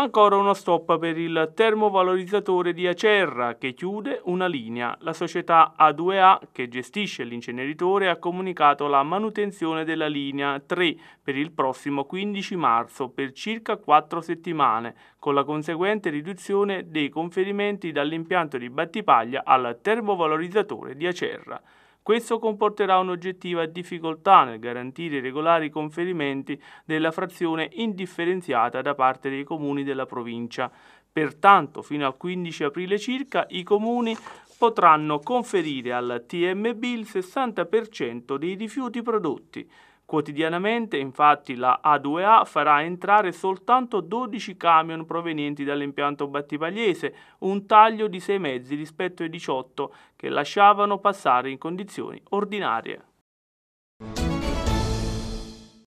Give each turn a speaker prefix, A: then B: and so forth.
A: Ancora uno stop per il termovalorizzatore di Acerra che chiude una linea. La società A2A che gestisce l'inceneritore ha comunicato la manutenzione della linea 3 per il prossimo 15 marzo per circa 4 settimane, con la conseguente riduzione dei conferimenti dall'impianto di Battipaglia al termovalorizzatore di Acerra. Questo comporterà un'oggettiva difficoltà nel garantire i regolari conferimenti della frazione indifferenziata da parte dei comuni della provincia. Pertanto, fino al 15 aprile circa, i comuni potranno conferire al TMB il 60% dei rifiuti prodotti. Quotidianamente infatti la A2A farà entrare soltanto 12 camion provenienti dall'impianto battipagliese, un taglio di 6 mezzi rispetto ai 18 che lasciavano passare in condizioni ordinarie.